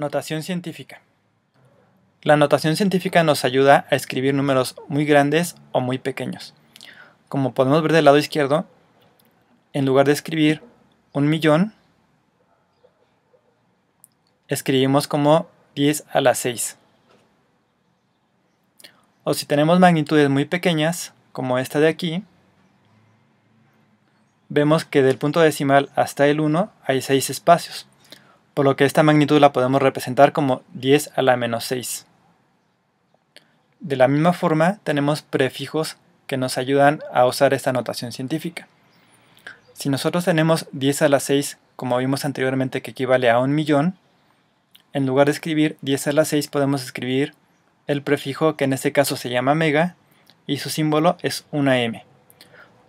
Notación científica. La notación científica nos ayuda a escribir números muy grandes o muy pequeños. Como podemos ver del lado izquierdo, en lugar de escribir un millón, escribimos como 10 a la 6. O si tenemos magnitudes muy pequeñas, como esta de aquí, vemos que del punto decimal hasta el 1 hay 6 espacios por lo que esta magnitud la podemos representar como 10 a la menos 6. De la misma forma, tenemos prefijos que nos ayudan a usar esta notación científica. Si nosotros tenemos 10 a la 6, como vimos anteriormente que equivale a un millón, en lugar de escribir 10 a la 6 podemos escribir el prefijo que en este caso se llama mega y su símbolo es una m.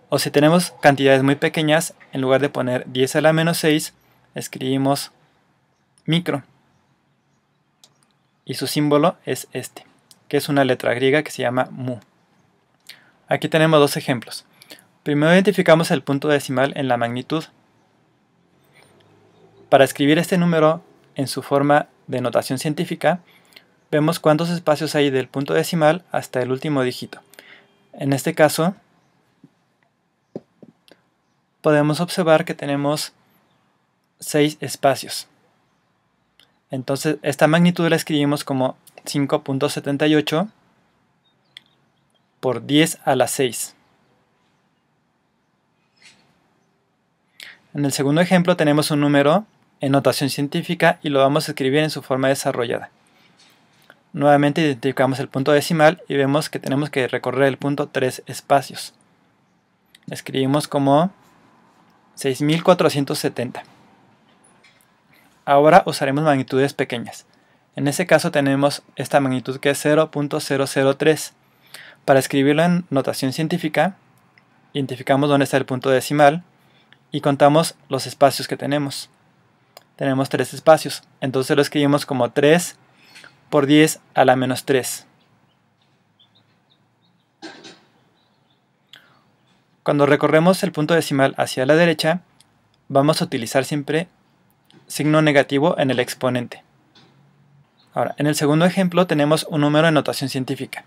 O si tenemos cantidades muy pequeñas, en lugar de poner 10 a la menos 6, escribimos micro. Y su símbolo es este, que es una letra griega que se llama mu. Aquí tenemos dos ejemplos. Primero identificamos el punto decimal en la magnitud. Para escribir este número en su forma de notación científica, vemos cuántos espacios hay del punto decimal hasta el último dígito. En este caso, podemos observar que tenemos seis espacios. Entonces, esta magnitud la escribimos como 5.78 por 10 a la 6. En el segundo ejemplo tenemos un número en notación científica y lo vamos a escribir en su forma desarrollada. Nuevamente identificamos el punto decimal y vemos que tenemos que recorrer el punto tres espacios. Escribimos como 6470. Ahora usaremos magnitudes pequeñas. En ese caso tenemos esta magnitud que es 0.003. Para escribirlo en notación científica, identificamos dónde está el punto decimal y contamos los espacios que tenemos. Tenemos tres espacios, entonces lo escribimos como 3 por 10 a la menos 3. Cuando recorremos el punto decimal hacia la derecha, vamos a utilizar siempre signo negativo en el exponente. Ahora, en el segundo ejemplo tenemos un número de notación científica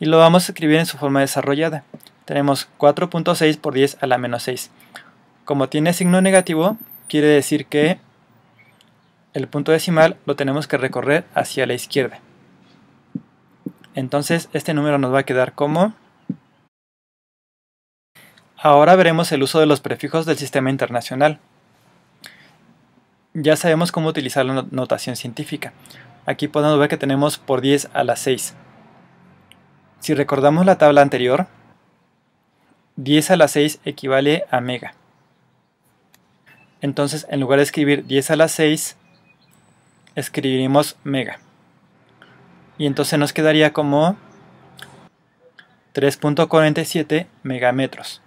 y lo vamos a escribir en su forma desarrollada. Tenemos 4.6 por 10 a la menos 6. Como tiene signo negativo, quiere decir que el punto decimal lo tenemos que recorrer hacia la izquierda. Entonces este número nos va a quedar como... Ahora veremos el uso de los prefijos del sistema internacional ya sabemos cómo utilizar la notación científica. Aquí podemos ver que tenemos por 10 a la 6. Si recordamos la tabla anterior, 10 a la 6 equivale a mega. Entonces, en lugar de escribir 10 a la 6, escribiremos mega. Y entonces nos quedaría como 3.47 megametros.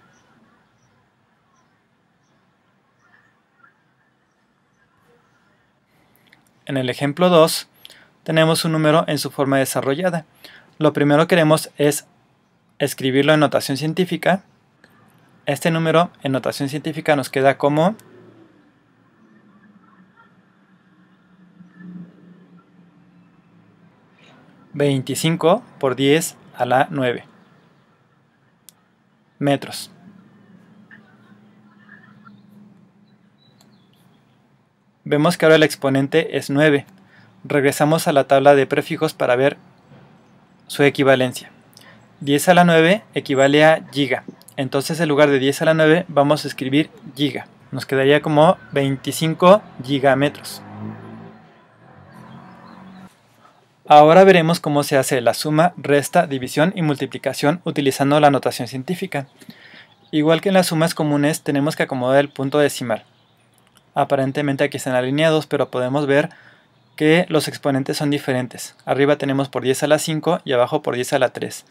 En el ejemplo 2 tenemos un número en su forma desarrollada. Lo primero que queremos es escribirlo en notación científica. Este número en notación científica nos queda como ...25 por 10 a la 9... ...metros... Vemos que ahora el exponente es 9. Regresamos a la tabla de prefijos para ver su equivalencia. 10 a la 9 equivale a giga. Entonces en lugar de 10 a la 9 vamos a escribir giga. Nos quedaría como 25 gigametros. Ahora veremos cómo se hace la suma, resta, división y multiplicación utilizando la notación científica. Igual que en las sumas comunes tenemos que acomodar el punto decimal. Aparentemente aquí están alineados, pero podemos ver que los exponentes son diferentes. Arriba tenemos por 10 a la 5 y abajo por 10 a la 3.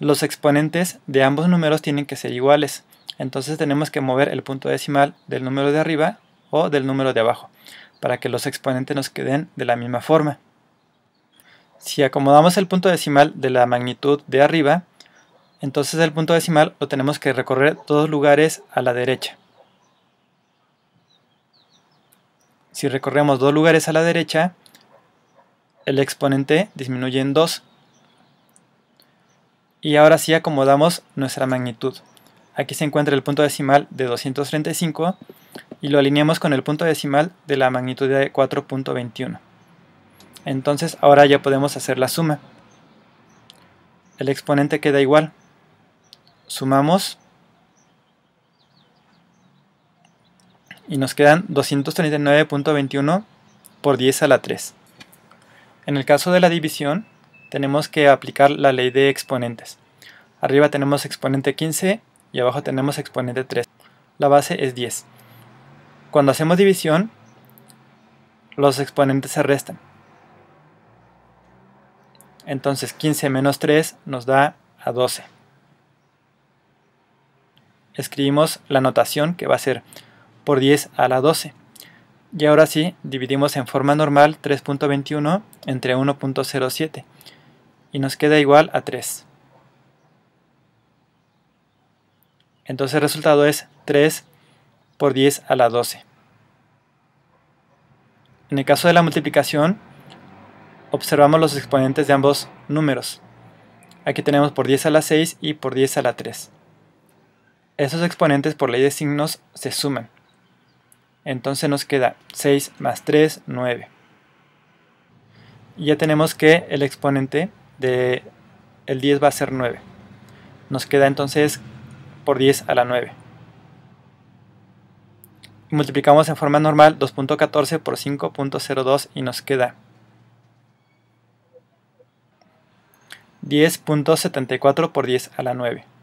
Los exponentes de ambos números tienen que ser iguales. Entonces tenemos que mover el punto decimal del número de arriba o del número de abajo para que los exponentes nos queden de la misma forma. Si acomodamos el punto decimal de la magnitud de arriba, entonces el punto decimal lo tenemos que recorrer todos lugares a la derecha. Si recorremos dos lugares a la derecha, el exponente disminuye en 2. Y ahora sí acomodamos nuestra magnitud. Aquí se encuentra el punto decimal de 235 y lo alineamos con el punto decimal de la magnitud de 4.21. Entonces ahora ya podemos hacer la suma. El exponente queda igual. Sumamos y nos quedan 239.21 por 10 a la 3. En el caso de la división, tenemos que aplicar la ley de exponentes. Arriba tenemos exponente 15 y abajo tenemos exponente 3. La base es 10. Cuando hacemos división, los exponentes se restan. Entonces 15 menos 3 nos da a 12. Escribimos la notación que va a ser por 10 a la 12. Y ahora sí, dividimos en forma normal 3.21 entre 1.07 y nos queda igual a 3. Entonces el resultado es 3 por 10 a la 12. En el caso de la multiplicación, observamos los exponentes de ambos números. Aquí tenemos por 10 a la 6 y por 10 a la 3. Esos exponentes por ley de signos se suman. Entonces nos queda 6 más 3, 9. ya tenemos que el exponente de 10 va a ser 9. Nos queda entonces por 10 a la 9. Multiplicamos en forma normal 2.14 por 5.02 y nos queda 10.74 por 10 a la 9.